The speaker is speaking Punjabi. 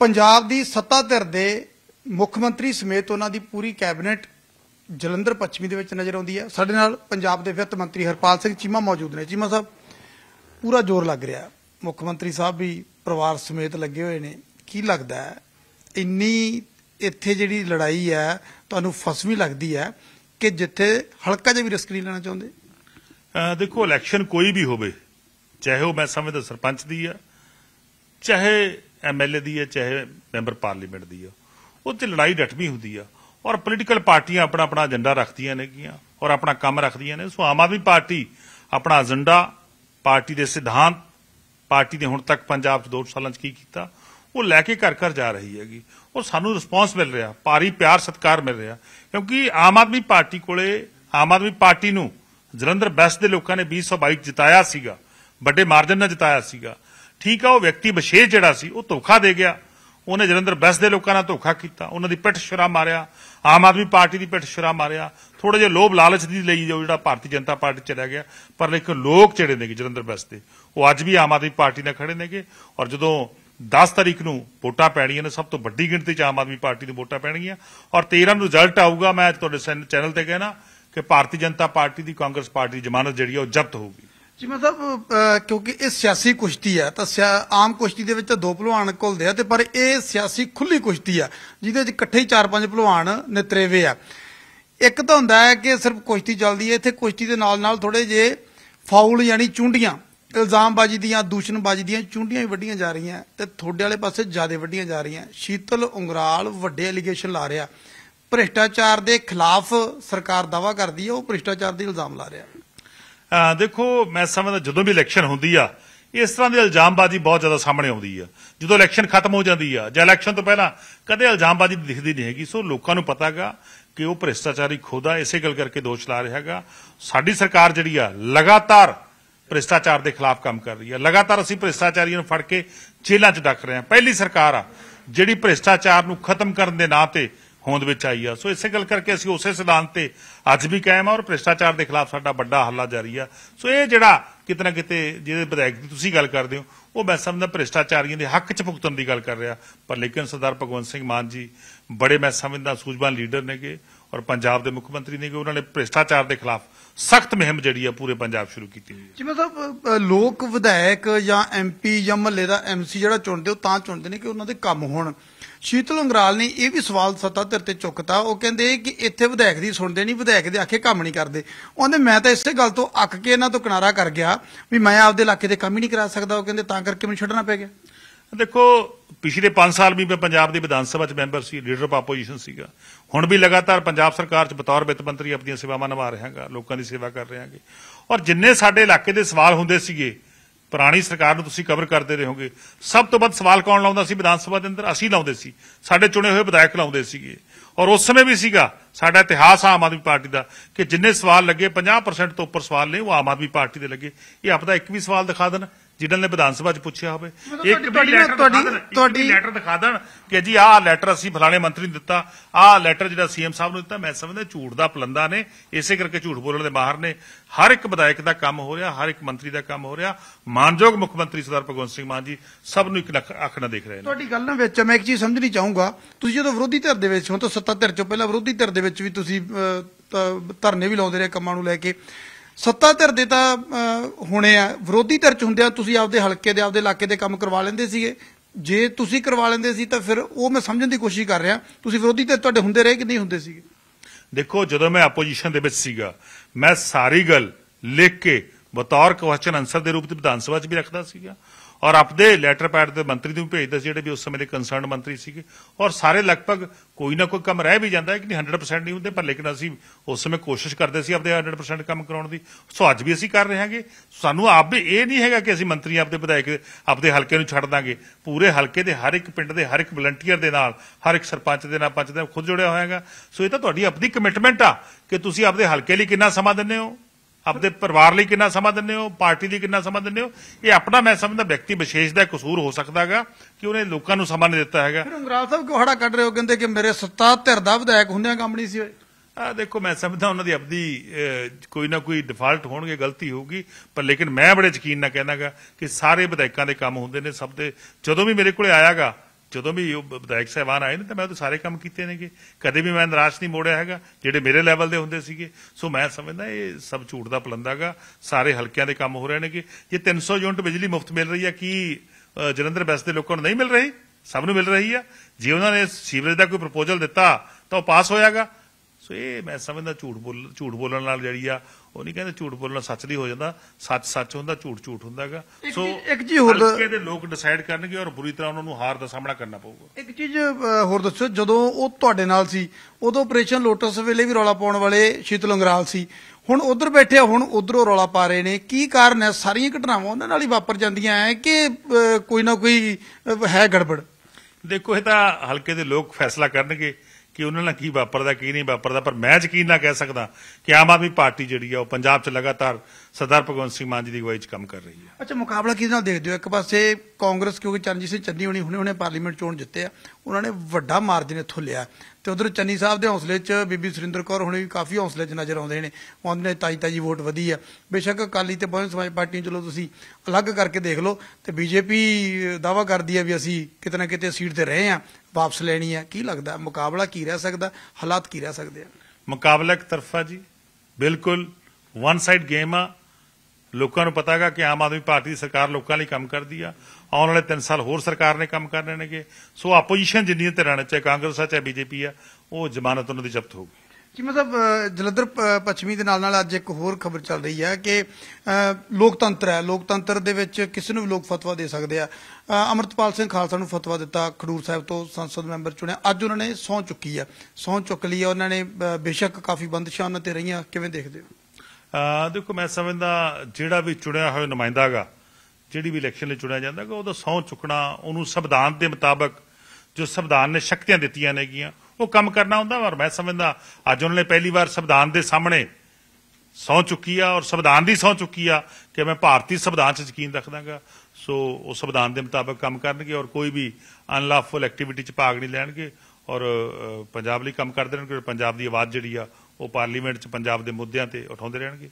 ਪੰਜਾਬ ਦੀ ਸੱਤਾ ਧਿਰ ਦੇ ਮੁੱਖ ਮੰਤਰੀ ਸਮੇਤ ਉਹਨਾਂ ਦੀ ਪੂਰੀ ਕੈਬਨਿਟ ਜਲੰਧਰ ਪੱਛਮੀ ਦੇ ਵਿੱਚ ਨਜ਼ਰ ਆਉਂਦੀ ਹੈ ਸਾਡੇ ਨਾਲ ਪੰਜਾਬ ਦੇ ਵਿੱਤ ਮੰਤਰੀ ਹਰਪਾਲ ਸਿੰਘ ਚੀਮਾ ਮੌਜੂਦ ਨੇ ਚੀਮਾ ਸਾਹਿਬ ਪੂਰਾ ਜ਼ੋਰ ਲੱਗ ਰਿਹਾ ਮੁੱਖ ਮੰਤਰੀ ਸਾਹਿਬ ਵੀ ਪਰਿਵਾਰ ਸਮੇਤ ਲੱਗੇ ਹੋਏ ਨੇ ਕੀ ਲੱਗਦਾ ਹੈ ਇੰਨੀ ਇੱਥੇ ਜਿਹੜੀ ਲੜਾਈ ਹੈ ਤੁਹਾਨੂੰ ਫਸਵੀਂ ਲੱਗਦੀ ਹੈ ਕਿ ਜਿੱਥੇ ਹਲਕਾ ਜਿਹਾ ਵੀ ਰਿਸਕ ਨਹੀਂ ਲੈਣਾ ਚਾਹੁੰਦੇ ਦੇਖੋ ਇਲੈਕਸ਼ਨ ਕੋਈ ਵੀ ਹੋਵੇ ਚਾਹੇ ਉਹ ਮੈਂ ਸਮਝਦਾ ਸਰਪੰਚ ਦੀ ਆ ਚਾਹੇ ਐਮਐਲਏ ਦੀ ਹੈ ਚਾਹੇ ਮੈਂਬਰ ਪਾਰਲੀਮੈਂਟ ਦੀ ਹੈ ਉਹ ਤੇ ਲੜਾਈ ਡਟਵੀਂ ਹੁੰਦੀ ਆ ਔਰ ਪੋਲੀਟੀਕਲ ਪਾਰਟੀਆਂ ਆਪਣਾ ਆਪਣਾ ਏਜੰਡਾ ਰੱਖਦੀਆਂ ਨੇ ਨੇਗੀਆਂ ਔਰ ਆਪਣਾ ਕੰਮ ਰੱਖਦੀਆਂ ਨੇ ਸੋ ਆਮ ਆਦਮੀ ਪਾਰਟੀ ਆਪਣਾ ਏਜੰਡਾ ਪਾਰਟੀ ਦੇ ਸਿਧਾਂਤ ਪਾਰਟੀ ਨੇ ਹੁਣ ਤੱਕ ਪੰਜਾਬ 'ਚ 2 ਸਾਲਾਂ 'ਚ ਕੀ ਕੀਤਾ ਉਹ ਲੈ ਕੇ ਘਰ ਘਰ ਜਾ ਰਹੀ ਹੈਗੀ ਔਰ ਸਾਨੂੰ ਰਿਸਪਾਂਸ ਮਿਲ ਰਿਹਾ ਪਾਰੀ ਪਿਆਰ ਸਤਿਕਾਰ ਮਿਲ ਰਿਹਾ ਕਿਉਂਕਿ ਆਮ ਆਦਮੀ ਪਾਰਟੀ ਕੋਲੇ ਆਮ ਆਦਮੀ ਪਾਰਟੀ ਨੂੰ ਜਲੰਧਰ ਬੈਸ ਦੇ ਲੋਕਾਂ ਨੇ 2022 ਜਿਤਾਇਆ ਸੀਗਾ ਵੱਡੇ ਮਾਰਜਨ ਨਾਲ ਜਿਤਾਇਆ ਸੀਗਾ ਠੀਕ ਆ ਉਹ ਵਿਅਕਤੀ ਵਿਸ਼ੇਸ਼ ਜਿਹੜਾ ਸੀ ਉਹ ਧੋਖਾ ਦੇ ਗਿਆ ਉਹਨੇ ਜਲੰਧਰ ਬੈਸ ਦੇ ਲੋਕਾਂ ਨਾਲ ਧੋਖਾ ਕੀਤਾ ਉਹਨਾਂ ਦੀ ਪਿੱਠ ਸ਼ਰਾ ਮਾਰਿਆ ਆਮ ਆਦਮੀ ਪਾਰਟੀ ਦੀ ਪਿੱਠ ਸ਼ਰਾ ਮਾਰਿਆ ਥੋੜੇ ਜਿਹਾ ਲੋਭ ਲਾਲਚ ਦੀ ਲਈ ਜੋ ਜਿਹੜਾ ਭਾਰਤੀ ਜਨਤਾ ਪਾਰਟੀ ਚਲਾ ਗਿਆ ਪਰ ਇੱਕ ਲੋਕ ਜਿਹੜੇ ਨੇਗੇ ਜਲੰਧਰ ਬੈਸ ਦੇ ਉਹ ਅੱਜ ਵੀ ਆਮ ਆਦਮੀ ਪਾਰਟੀ ਨਾਲ ਖੜੇ ਨੇਗੇ ਔਰ ਜਦੋਂ 10 ਤਰੀਕ ਨੂੰ ਵੋਟਾਂ ਪੈਣੀਆਂ ਨੇ ਸਭ ਤੋਂ ਵੱਡੀ ਗਿਣਤੀ 'ਚ ਆਮ ਆਦਮੀ ਪਾਰਟੀ ਨੂੰ ਵੋਟਾਂ ਪੈਣਗੀਆਂ ਔਰ 13 ਨੂੰ ਰਿਜ਼ਲਟ ਆਊਗਾ ਮੈਂ ਤੁਹਾਡੇ ਚੈਨਲ ਤੇ ਕਹਿਣਾ ਕਿ ਭਾਰਤੀ ਜਨਤਾ ਪਾਰਟੀ ਦੀ ਕਾਂਗਰਸ ਪਾਰਟੀ ਦੀ ਜ਼ਮਾਨਤ ਜਿਹੜੀ ਹੈ ਉਹ ਜ਼ਬਤ ਹੋਊਗੀ ਜਿਵੇਂ ਸਾਹਿਬ ਕਿਉਂਕਿ ਇਹ ਸਿਆਸੀ ਕੁਸ਼ਤੀ ਆ ਤਾਂ ਆਮ ਕੁਸ਼ਤੀ ਦੇ ਵਿੱਚ ਦੋ ਪਹਿਲਵਾਨ ਘੁਲਦੇ ਆ ਤੇ ਪਰ ਇਹ ਸਿਆਸੀ ਖੁੱਲੀ ਕੁਸ਼ਤੀ ਆ ਜਿਹਦੇ ਵਿੱਚ ਇਕੱਠੇ ਹੀ ਚਾਰ ਪੰਜ ਪਹਿਲਵਾਨ ਨਿਤਰੇਵੇ ਆ ਇੱਕ ਤਾਂ ਹੁੰਦਾ ਹੈ ਕਿ ਸਿਰਫ ਕੁਸ਼ਤੀ ਚੱਲਦੀ ਹੈ ਇੱਥੇ ਕੁਸ਼ਤੀ ਦੇ ਨਾਲ ਨਾਲ ਥੋੜੇ ਜੇ ਫਾਉਲ ਯਾਨੀ ਚੁੰਡੀਆਂ ਇਲਜ਼ਾਮਬਾਜ਼ੀ ਦੀਆਂ ਦੂਸ਼ਣਬਾਜ਼ੀ ਦੀਆਂ ਚੁੰਡੀਆਂ ਹੀ ਵੱਡੀਆਂ ਜਾ ਰਹੀਆਂ ਤੇ ਥੋੜੇ ਵਾਲੇ ਪਾਸੇ ਜ਼ਿਆਦਾ ਵੱਡੀਆਂ ਜਾ ਰਹੀਆਂ ਸ਼ੀਤਲ ਉਂਗਰਾਲ ਵੱਡੇ ਅਲੀਗੇਸ਼ਨ ਲਾ ਰਿਹਾ ਭ੍ਰਿਸ਼ਟਾਚਾਰ ਦੇ ਖਿਲਾਫ ਸਰਕਾਰ ਦਾਵਾ ਕਰਦੀ ਹੈ ਉਹ ਭ੍ਰਿਸ਼ਟਾਚਾਰ ਦੇ ਇਲਜ਼ਾਮ ਲਾ ਰਿਹਾ ਦੇਖੋ ਮੈਂ ਸਮਝਦਾ ਜਦੋਂ ਵੀ ਇਲੈਕਸ਼ਨ ਹੁੰਦੀ ਆ ਇਸ ਤਰ੍ਹਾਂ ਦੀ ਇਲਜ਼ਾਮਬਾਜ਼ੀ ਬਹੁਤ ਜ਼ਿਆਦਾ ਸਾਹਮਣੇ ਆਉਂਦੀ ਆ ਜਦੋਂ ਇਲੈਕਸ਼ਨ ਖਤਮ ਹੋ ਜਾਂਦੀ ਆ ਜਾਂ ਇਲੈਕਸ਼ਨ ਤੋਂ ਪਹਿਲਾਂ ਕਦੇ ਇਲਜ਼ਾਮਬਾਜ਼ੀ ਦਿਖਦੀ ਨਹੀਂ ਹੈਗੀ ਸੋ ਲੋਕਾਂ ਨੂੰ ਪਤਾਗਾ ਕਿ ਉਹ ਭ੍ਰਿਸ਼ਟਾਚਾਰੀ ਆ ਇਸੇ ਗੱਲ ਕਰਕੇ ਦੋਸ਼ ਲਾ ਰਿਹਾ ਹੈਗਾ ਸਾਡੀ ਸਰਕਾਰ ਜਿਹੜੀ ਆ ਲਗਾਤਾਰ ਭ੍ਰਿਸ਼ਟਾਚਾਰ ਦੇ ਖਿਲਾਫ ਕੰਮ ਕਰ ਰਹੀ ਆ ਲਗਾਤਾਰ ਅਸੀਂ ਭ੍ਰਿਸ਼ਟਾਚਾਰੀਆਂ ਨੂੰ ਫੜ ਕੇ ਜੇਲ੍ਹਾਂ 'ਚ ਡੱਕ ਰਹੇ ਆ ਪਹਿਲੀ ਸਰਕਾਰ ਆ ਜਿਹੜੀ ਭ੍ਰਿਸ਼ਟਾਚਾਰ ਨੂੰ ਖਤਮ ਕਰਨ ਦੇ ਨਾਂ ਤੇ ਹੋਂਦ ਵਿੱਚ ਆਈ ਆ ਸੋ ਇਸੇ ਗੱਲ ਕਰਕੇ ਅਸੀਂ ਉਸੇ ਸਿਧਾਂਤ ਤੇ ਅੱਜ ਵੀ ਕਾਇਮ ਆ ਔਰ ਭ੍ਰਿਸ਼ਟਾਚਾਰ ਦੇ ਖਿਲਾਫ ਸਾਡਾ ਵੱਡਾ ਹੱਲਾ ਜਾਰੀ ਆ ਸੋ ਇਹ ਜਿਹੜਾ ਕਿਤਨਾ ਕਿਤੇ ਜਿਹਦੇ ਵਿਧਾਇਕ ਦੀ ਤੁਸੀਂ ਗੱਲ ਕਰਦੇ ਹੋ ਉਹ ਮੈਂ ਸਮਝਦਾ ਭ੍ਰਿਸ਼ਟਾਚਾਰੀਆਂ ਦੇ ਹੱਕ 'ਚ ਭੁਗਤਣ ਦੀ ਗੱਲ ਕਰ ਰਿਹਾ ਪਰ ਲੇਕਿਨ ਸਰਦਾਰ ਭਗਵੰਤ ਸਿੰਘ ਮਾਨ ਜੀ ਬੜੇ ਮੈਂ ਸਮਝਦਾ ਸੂਝਵਾਨ ਲੀਡਰ ਨੇਗੇ ਔਰ ਪੰਜਾਬ ਦੇ ਮੁੱਖ ਮੰਤਰੀ ਨੇਗੇ ਉਹਨਾਂ ਨੇ ਭ੍ਰਿਸ਼ਟਾਚਾਰ ਦੇ ਖਿਲਾਫ ਸਖਤ ਮਹਿੰਮ ਜਿਹੜੀ ਆ ਪੂਰੇ ਪੰਜਾਬ ਸ਼ੁਰੂ ਕੀਤੀ ਹੋਈ ਹੈ ਜਿਵੇਂ ਸਾਹਿਬ ਲੋਕ ਵਿਧਾਇਕ ਜਾਂ ਐਮਪੀ ਜਾਂ ਮਹੱਲੇ ਦਾ ਐਮਸੀ ਜਿਹੜਾ ਚੁਣਦੇ ਉਹ ਤਾਂ ਚੁਣਦੇ ਨੇ ਕਿ ਉਹਨਾਂ ਦੇ ਕੰਮ ਹੋਣ ਸ਼ੀਤਲ ਅੰਗਰਾਲ ਨੇ ਇਹ ਵੀ ਸਵਾਲ ਸੱਤਾ ਧਿਰ ਤੇ ਚੁੱਕਤਾ ਉਹ ਕਹਿੰਦੇ ਕਿ ਇੱਥੇ ਵਿਧਾਇਕ ਦੀ ਸੁਣਦੇ ਨਹੀਂ ਵਿਧਾਇਕ ਦੇ ਆਖੇ ਕੰਮ ਨਹੀਂ ਕਰਦੇ ਉਹਨੇ ਮੈਂ ਤਾਂ ਇਸੇ ਗੱਲ ਤੋਂ ਅੱਕ ਕੇ ਇਹਨਾਂ ਤੋਂ ਕਿਨਾਰਾ ਕਰ ਗਿਆ ਵੀ ਮੈਂ ਆਪਦੇ ਇਲਾਕੇ ਦੇ ਕੰਮ ਹੀ ਨਹੀਂ ਕਰਾ ਸਕਦਾ ਉਹ ਕਹਿੰਦੇ ਤਾਂ ਕਰਕੇ ਮੈਨੂੰ ਛੱਡਣਾ ਪੈ ਗਿਆ ਦੇਖੋ ਪਿਛਲੇ 5 ਸਾਲ ਵੀ ਮੈਂ ਪੰਜਾਬ ਦੀ ਵਿਧਾਨ ਸਭਾ 'ਚ ਮੈਂਬਰ ਸੀ ਲੀਡਰ ਆਫ ਆਪੋਜੀਸ਼ਨ ਸੀਗਾ ਹੁਣ ਵੀ ਲਗਾਤਾਰ ਪੰਜਾਬ ਸਰਕਾਰ 'ਚ ਬਤੌਰ ਵਿੱਤ ਮੰਤਰੀ ਆਪਣੀਆਂ ਸੇਵਾਵਾਂ ਨਿਭਾ ਰਿਹਾਗਾ ਲੋਕਾਂ ਦੀ ਸੇਵਾ ਕਰ ਰਿਹਾਗੇ ਔਰ ਜਿੰਨੇ ਸਾਡੇ ਇਲਾਕੇ ਦੇ ਸਵਾਲ ਹੁੰਦੇ ਸੀਗੇ ਪੁਰਾਣੀ ਸਰਕਾਰ ਨੂੰ ਤੁਸੀਂ ਕਵਰ ਕਰਦੇ ਰਹੋਗੇ ਸਭ ਤੋਂ ਵੱਧ ਸਵਾਲ ਕੌਣ ਲਾਉਂਦਾ ਸੀ ਵਿਧਾਨ ਸਭਾ ਦੇ ਅੰਦਰ ਅਸੀਂ ਲਾਉਂਦੇ ਸੀ ਸਾਡੇ ਚੁਣੇ ਹੋਏ ਵਿਧਾਇਕ ਲਾਉਂਦੇ ਸੀਗੇ ਔਰ ਉਸ ਸਮੇਂ ਵੀ ਸੀਗਾ ਸਾਡਾ ਇਤਿਹਾਸ ਆਮ ਆਦਮੀ ਪਾਰਟੀ ਦਾ ਕਿ ਜਿੰਨੇ ਸਵਾਲ ਲੱਗੇ 50% ਤੋਂ ਉੱਪਰ ਸਵਾਲ ਨੇ ਉਹ ਆਮ ਆਦਮੀ ਪਾਰਟੀ ਦੇ ਲੱਗੇ ਇਹ ਆਪਦਾ ਇੱਕ ਵੀ ਸਵਾਲ ਦਿਖਾ ਦੇਣਾ ਜਿਨ੍ਹਾਂ ਨੇ ਵਿਧਾਨ ਸਭਾ 'ਚ ਪੁੱਛਿਆ ਹੋਵੇ ਇੱਕ ਤੁਹਾਡੀ ਤੁਹਾਡੀ ਲੈਟਰ ਦਿਖਾ ਦੇਣ ਕਿ ਜੀ ਆਹ ਲੈਟਰ ਅਸੀਂ ਫਲਾਣੇ ਮੰਤਰੀ ਨੂੰ ਦਿੱਤਾ ਆਹ ਲੈਟਰ ਜਿਹੜਾ ਸੀਐਮ ਸਾਹਿਬ ਨੂੰ ਦਿੱਤਾ ਮੈਂ ਸਮਝਦਾ ਝੂਠ ਦਾ ਪਲੰਦਾ ਨੇ ਇਸੇ ਕਰਕੇ ਝੂਠ ਬੋਲਣ ਦੇ ਬਾਹਰ ਨੇ ਹਰ ਇੱਕ ਵਿਧਾਇਕ ਦਾ ਕੰਮ ਹੋ ਰਿਹਾ ਹਰ ਇੱਕ ਮੰਤਰੀ ਦਾ ਕੰਮ ਹੋ ਰਿਹਾ ਮਾਨਯੋਗ ਮੁੱਖ ਮੰਤਰੀ ਸਰਦਾਰ ਭਗਵੰਤ ਸਿੰਘ ਮਾਨ ਜੀ ਸਭ ਨੂੰ ਇੱਕ ਅੱਖ ਨਾਲ ਦੇਖ ਰਹੇ ਨੇ ਤੁਹਾਡੀ ਗੱਲ ਵਿੱਚ ਮੈਂ ਇੱਕ ਚੀਜ਼ ਸਮਝਣੀ ਚਾਹੂੰਗਾ ਤੁਸੀਂ ਜਦੋਂ ਵਿਰੋਧੀ ਧਿਰ ਦੇ ਵਿੱਚ ਹੋ ਤਾਂ ਸੱਤਾ ਧਿਰ ਚੋਂ ਪਹਿਲਾਂ ਵਿਰੋਧੀ ਧਿਰ ਦੇ ਵਿੱਚ ਵੀ ਤੁਸੀਂ ਧਰਨੇ ਵੀ ਲਾਉਂਦੇ ਰਹੇ ਕੰਮਾਂ ਨੂੰ ਲੈ ਕੇ ਸੱਤਾ ਧਿਰ ਦੇ ਤਾਂ ਹੁਣੇ ਆ ਵਿਰੋਧੀ ਧਿਰ ਚ ਹੁੰਦੇ ਆ ਤੁਸੀਂ ਆਪਦੇ ਹਲਕੇ ਦੇ ਆਪਦੇ ਇਲਾਕੇ ਦੇ ਕੰਮ ਕਰਵਾ ਲੈਂਦੇ ਸੀਗੇ ਜੇ ਤੁਸੀਂ ਕਰਵਾ ਲੈਂਦੇ ਸੀ ਤਾਂ ਫਿਰ ਉਹ ਮੈਂ ਸਮਝਣ ਦੀ ਕੋਸ਼ਿਸ਼ ਕਰ ਰਿਹਾ ਤੁਸੀਂ ਵਿਰੋਧੀ ਧਿਰ ਤੁਹਾਡੇ ਹੁੰਦੇ ਰਹੇ ਕਿ ਨਹੀਂ ਹੁੰਦੇ ਸੀਗੇ ਦੇਖੋ ਜਦੋਂ ਮੈਂ ਆਪੋਜੀਸ਼ਨ ਦੇ ਵਿੱਚ ਸੀਗਾ ਮੈਂ ਸਾਰੀ ਗੱਲ ਲਿਖ ਕੇ ਬਤੌਰ ਕੁਐਸਚਨ ਆਨਸਰ ਦੇ ਰੂਪ ਤੇ ਵਿਧਾਨ ਸਭਾ 'ਚ ਵੀ ਰੱਖਦਾ ਸੀਗਾ ਔਰ ਆਪਦੇ ਲੈਟਰ ਪੈਡ ਦੇ ਮੰਤਰੀ ਨੂੰ ਭੇਜਦਾ ਸੀ ਜਿਹੜੇ ਵੀ ਉਸ ਸਮੇਂ ਦੇ ਕੰਸਰਨ ਮੰਤਰੀ ਸੀਗੇ ਔਰ ਸਾਰੇ ਲਗਭਗ ਕੋਈ ਨਾ ਕੋਈ ਕੰਮ ਰਹਿ ਵੀ ਜਾਂਦਾ ਹੈ ਕਿ ਨਹੀਂ 100% ਨਹੀਂ ਹੁੰਦੇ ਪਰ ਲੇਕਿਨ ਅਸੀਂ ਉਸ ਸਮੇਂ ਕੋਸ਼ਿਸ਼ ਕਰਦੇ ਸੀ ਆਪਦੇ 100% ਕੰਮ ਕਰਾਉਣ ਦੀ ਸੋ ਅੱਜ ਵੀ ਅਸੀਂ ਕਰ ਰਹੇ ਹਾਂਗੇ ਸਾਨੂੰ ਆਪ ਵੀ ਇਹ ਨਹੀਂ ਹੈਗਾ ਕਿ ਅਸੀਂ ਮੰਤਰੀ ਆਪਦੇ ਵਿਧਾਇਕ ਆਪਦੇ ਹਲਕੇ ਨੂੰ ਛੱਡ ਦਾਂਗੇ ਪੂਰੇ ਹਲਕੇ ਦੇ ਹਰ ਇੱਕ ਪਿੰਡ ਦੇ ਹਰ ਇੱਕ ਵਲੰਟੀਅਰ ਦੇ ਨਾਲ ਹਰ ਇੱਕ ਸਰਪੰਚ ਦੇ ਨਾਲ ਪੰਚ ਦੇ ਖੁਦ ਜੁੜਿਆ ਹੋਇਆ ਹੈਗਾ ਸੋ ਇਹ ਤਾਂ ਤੁਹਾਡੀ ਆਪਣੀ ਕਮਿਟਮੈਂਟ ਆ ਕਿ ਤੁਸੀਂ ਆਪਦੇ ਹਲਕੇ ਲਈ ਕਿੰਨਾ ਸਮਾਂ ਦਿੰਦੇ ਹੋ ਆਪਦੇ ਪਰਿਵਾਰ ਲਈ ਕਿੰਨਾ ਸਮਾਂ ਦਿੰਦੇ ਹੋ ਪਾਰਟੀ ਲਈ ਕਿੰਨਾ ਸਮਾਂ ਦਿੰਦੇ ਹੋ ਇਹ ਆਪਣਾ ਮੈਂ ਸਮਝਦਾ ਵਿਅਕਤੀ ਵਿਸ਼ੇਸ਼ ਦਾ ਕਸੂਰ ਹੋ ਸਕਦਾ ਹੈਗਾ ਕਿ ਉਹਨੇ ਲੋਕਾਂ ਨੂੰ ਸਮਾਂ ਨਹੀਂ ਦਿੱਤਾ ਹੈਗਾ ਫਿਰ ਉਂਗਰਾਲ ਸਾਹਿਬ ਕਿਉਂ ਹੜਾ ਕੱਢ ਰਹੇ ਹੋ ਕਹਿੰਦੇ ਕਿ ਮੇਰੇ ਸੱਤਾ ਧਿਰ ਦਾ ਵਿਧਾਇਕ ਹੁੰਦਿਆਂ ਕੰਮ ਨਹੀਂ ਸੀ ਆ ਦੇਖੋ ਮੈਂ ਸਮਝਦਾ ਉਹਨਾਂ ਦੀ ਆਪਦੀ ਕੋਈ ਨਾ ਕੋਈ ਡਿਫਾਲਟ ਹੋਣਗੇ ਗਲਤੀ ਹੋਊਗੀ ਪਰ ਲੇਕਿਨ ਮੈਂ ਬੜੇ ਯਕੀਨ ਨਾਲ ਕਹਿੰਦਾਗਾ ਕਿ ਸਾਰੇ ਵਿਧਾਇਕਾਂ ਦੇ ਕੰਮ ਹੁੰਦੇ ਨੇ ਸਭ ਦੇ ਜਦੋਂ ਵੀ ਮੇਰੇ ਕੋਲੇ ਆਇਆਗਾ ਜਦੋਂ ਵੀ ਵਿਧਾਇਕ ਸਹਿਬਾਨ ਆਏ ਨੇ ਤਾਂ ਮੈਂ ਉਹਦੇ ਸਾਰੇ ਕੰਮ ਕੀਤੇ ਨੇ ਕਿ ਕਦੇ ਵੀ ਮੈਂ ਨਰਾਸ਼ ਨਹੀਂ ਮੋੜਿਆ ਹੈਗਾ ਜਿਹੜੇ ਮੇਰੇ ਲੈਵਲ ਦੇ ਹੁੰਦੇ ਸੀਗੇ ਸੋ ਮੈਂ ਸਮਝਦਾ ਇਹ ਸਭ ਝੂਠ ਦਾ ਪਲੰਦਾਗਾ ਸਾਰੇ ਹਲਕਿਆਂ ਦੇ ਕੰਮ ਹੋ ਰਹੇ ਨੇ ਕਿ ਜੇ 300 ਯੂਨਿਟ ਬਿਜਲੀ ਮੁਫਤ ਮਿਲ ਰਹੀ ਹੈ ਕੀ ਜਲੰਧਰ ਬੈਸ ਦੇ ਲੋਕਾਂ ਨੂੰ ਨਹੀਂ ਮਿਲ ਰਹੀ ਸਭ ਨੂੰ ਮਿਲ ਰਹੀ ਆ ਜੇ ਉਹਨਾਂ ਨੇ ਸੀਵਰੇਜ ਦਾ ਕੋਈ ਪ੍ਰਪੋਜ਼ਲ ਦਿੱਤਾ ਤਾਂ ਉਹ ਪਾਸ ਹੋਇਆਗਾ ਸੋ ਇਹ ਮੈਂ ਸਮਝਦਾ ਝੂਠ ਬੋਲ ਝੂਠ ਬੋਲਣ ਨਾਲ ਜਿਹੜੀ ਆ ਉਹ ਨਹੀਂ ਕਹਿੰਦੇ ਝੂਠ ਬੋਲਣਾ ਸੱਚ ਨਹੀਂ ਹੋ ਜਾਂਦਾ ਸੱਚ ਸੱਚ ਹੁੰਦਾ ਝੂਠ ਝੂਠ ਹੁੰਦਾਗਾ ਸੋ ਇੱਕ ਜੀ ਹੋਰ ਹਲਕੇ ਦੇ ਲੋਕ ਡਿਸਾਈਡ ਕਰਨਗੇ ਔਰ ਬੁਰੀ ਤਰ੍ਹਾਂ ਉਹਨਾਂ ਨੂੰ ਹਾਰ ਦਾ ਸਾਹਮਣਾ ਕਰਨਾ ਪਊਗਾ ਇੱਕ ਚੀਜ਼ ਹੋਰ ਦੱਸੋ ਜਦੋਂ ਉਹ ਤੁਹਾਡੇ ਨਾਲ ਸੀ ਉਦੋਂ ਆਪਰੇਸ਼ਨ ਲੋਟਸ ਵੇਲੇ ਵੀ ਰੌਲਾ ਪਾਉਣ ਵਾਲੇ ਸ਼ੀਤਲ ਅੰਗਰਾਲ ਸੀ ਹੁਣ ਉਧਰ ਬੈਠੇ ਹੁਣ ਉਧਰੋਂ ਰੌਲਾ ਪਾ ਰਹੇ ਨੇ ਕੀ ਕਾਰਨ ਹੈ ਸਾਰੀਆਂ ਘਟਨਾਵਾਂ ਉਹਨਾਂ ਨਾਲ ਹੀ ਵਾਪਰ ਜਾਂਦੀਆਂ ਹੈ ਕਿ ਕੋਈ ਨਾ ਕੋਈ ਹੈ ਗੜਬੜ ਦੇਖੋ ਇਹ ਤਾਂ ਹਲਕੇ ਦੇ ਲੋਕ ਫੈਸਲਾ ਕਰਨਗੇ ਕਿ ਉਹਨਾਂ ਨਾਲ ਕੀ ਵਾਪਰਦਾ ਕੀ ਨਹੀਂ ਵਾਪਰਦਾ ਪਰ ਮੈਂ ਯਕੀਨ ਨਾਲ ਕਹਿ ਸਕਦਾ ਕਿ ਆਮ ਆਦਮੀ ਪਾਰਟੀ ਜਿਹੜੀ ਆ ਉਹ ਪੰਜਾਬ 'ਚ ਲਗਾਤਾਰ ਸਰਦਾਰ ਭਗਵੰਤ ਸਿੰਘ ਮਾਨ ਜੀ ਦੀ ਅਗਵਾਈ 'ਚ ਕੰਮ ਕਰ ਰਹੀ ਹੈ ਅੱਛਾ ਮੁਕਾਬਲਾ ਕਿਹਦੇ ਨਾਲ ਦੇਖਦੇ ਹੋ ਇੱਕ ਪਾਸੇ ਕਾਂਗਰਸ ਕਿਉਂਕਿ ਚਰਨਜੀਤ ਸਿੰਘ ਚੰਨੀ ਹੁਣੀ ਹੁਣੇ ਹੁਣੇ ਪਾਰਲੀਮੈਂਟ ਚੋਣ ਜਿੱਤੇ ਆ ਉਹਨਾਂ ਨੇ ਵੱਡਾ ਮਾਰਜਨ ਇਥੋਂ ਲਿਆ ਤੇ ਉਧਰ ਚੰਨੀ ਸਾਹਿਬ ਦੇ ਹੌਸਲੇ 'ਚ ਬੀਬੀ ਸੁਰਿੰਦਰ ਕੌਰ ਹੁਣ ਵੀ ਕਾਫੀ ਹੌਸਲੇ 'ਚ ਨਜ਼ਰ ਆਉਂਦੇ ਨੇ ਉਹਨਾਂ ਨੇ ਤਾਜੀ ਤਾਜੀ ਵੋਟ ਵਧੀ ਆ ਬੇਸ਼ੱਕ ਅਕਾਲੀ ਤੇ ਬਹੁਜਨ ਸਮਾਜ ਪਾਰਟੀ ਚਲੋ ਤੁਸੀਂ ਅਲੱਗ ਕਰਕੇ ਦੇਖ ਲਓ ਤੇ ਬੀਜੇਪੀ ਦਾਵਾ ਕਰਦੀ ਆ ਵੀ ਅਸੀਂ ਕਿਤਨਾ ਕਿਤੇ ਸੀਟ ਤੇ ਰਹੇ ਆ ਵਾਪਸ ਲੈਣੀ ਆ ਕੀ ਲੱਗਦਾ ਮੁਕਾਬਲਾ ਕੀ ਰਹਿ ਸਕਦਾ ਹਾਲਾਤ ਕੀ ਰਹਿ ਸਕਦੇ ਆ ਮੁਕਾਬਲਾ ਇੱਕ ਤਰਫਾ ਜੀ ਬਿਲਕੁਲ ਵਨ ਸਾਈਡ ਗੇਮ ਆ ਲੋਕਾਂ ਨੂੰ ਪਤਾ ਹੈਗਾ ਕਿ ਆਮ ਆਦਮੀ ਪਾਰਟੀ ਦੀ ਸਰਕਾਰ ਲੋਕਾਂ ਲਈ ਕੰਮ ਕਰਦੀ ਆ ਆਉਣ ਵਾਲੇ 3 ਸਾਲ ਹੋਰ ਸਰਕਾਰ ਨੇ ਕੰਮ ਕਰਨੇ ਨੇਗੇ ਸੋ ਆਪੋਜੀਸ਼ਨ ਜਿੰਨੀ ਧਿਰਾਂ ਨੇ ਚਾਹੇ ਕਾਂਗਰਸ ਆ ਚਾਹੇ ਬੀਜੇਪੀ ਆ ਉਹ ਜ਼ਮਾਨਤ ਉਹਨਾਂ ਦੀ ਜ਼ਬਤ ਹੋਊਗੀ ਜੀ ਮਤਲਬ ਜਲੰਧਰ ਪੱਛਮੀ ਦੇ ਨਾਲ ਨਾਲ ਅੱਜ ਇੱਕ ਹੋਰ ਖਬਰ ਚੱਲ ਰਹੀ ਹੈ ਕਿ ਲੋਕਤੰਤਰ ਹੈ ਲੋਕਤੰਤਰ ਦੇ ਵਿੱਚ ਕਿਸੇ ਨੂੰ ਵੀ ਲੋਕ ਫਤਵਾ ਦੇ ਸਕਦੇ ਆ ਅਮਰਤਪਾਲ ਸਿੰਘ ਖਾਲਸਾ ਨੂੰ ਫਤਵਾ ਦਿੱਤਾ ਖਡੂਰ ਸਾਹਿਬ ਤੋਂ ਸੰਸਦ ਮੈਂਬਰ ਚੁਣਿਆ ਅੱਜ ਉਹਨਾਂ ਨੇ ਸੌਂ ਚੁੱਕੀ ਆ ਸੌਂ ਚੁੱਕ ਲਈ ਉਹਨਾਂ ਨੇ ਬੇਸ਼ੱਕ ਕਾਫੀ ਬੰਦਸ਼ਾਂ ਉਹਨਾਂ ਤੇ ਰਹੀਆਂ ਕਿਵੇਂ ਦੇਖਦੇ ਹੋ ਦੇਖੋ ਮੈਂ ਸਮਝਦਾ ਜਿਹੜਾ ਵੀ ਚੁਣਿਆ ਹੋਇਆ ਨੁਮਾਇੰਦਾਗਾ ਜਿਹੜੀ ਵੀ ਇਲੈਕਸ਼ਨ ਲਈ ਚੁਣਿਆ ਜਾਂਦਾਗਾ ਉਹਦਾ ਸੌ ਚੁੱਕਣਾ ਉਹਨੂੰ ਸੰਵਿਧਾਨ ਦੇ ਮੁਤਾਬਕ ਜੋ ਸੰਵਿਧਾਨ ਨੇ ਸ਼ਕਤੀਆਂ ਦਿੱਤੀਆਂ ਨੇਗੀਆਂ ਉਹ ਕੰਮ ਕਰਨਾ ਹੁੰਦਾ ਔਰ ਮੈਂ ਸਮਝਦਾ ਅੱਜ ਉਹਨਾਂ ਨੇ ਪਹਿਲੀ ਵਾਰ ਸੰਵਿਧਾਨ ਦੇ ਸਾਹਮਣੇ ਸੌ ਚੁੱਕੀ ਆ ਔਰ ਸੰਵਿਧਾਨ ਦੀ ਸੌ ਚੁੱਕੀ ਆ ਕਿ ਮੈਂ ਭਾਰਤੀ ਸੰਵਿਧਾਨ 'ਚ ਯਕੀਨ ਰੱਖਦਾਗਾ ਸੋ ਉਹ ਸੰਵਿਧਾਨ ਦੇ ਮੁਤਾਬਕ ਕੰਮ ਕਰਨਗੇ ਔਰ ਕੋਈ ਵੀ ਅਨਲਾਫੁਲ ਐਕਟੀਵਿਟੀ 'ਚ ਭਾਗ ਨਹੀਂ ਲੈਣਗੇ ਔਰ ਪੰਜਾਬ ਲਈ ਕੰਮ ਕਰਦੇ ਰਹਿਣਗੇ ਪੰਜਾਬ ਦੀ ਆਵਾਜ਼ ਜਿਹੜੀ ਆ ਉਹ ਪਾਰਲੀਮੈਂਟ 'ਚ ਪੰਜਾਬ ਦੇ ਮੁੱਦਿਆਂ ਤੇ ਉਠਾਉਂਦੇ ਰਹਿਣਗੇ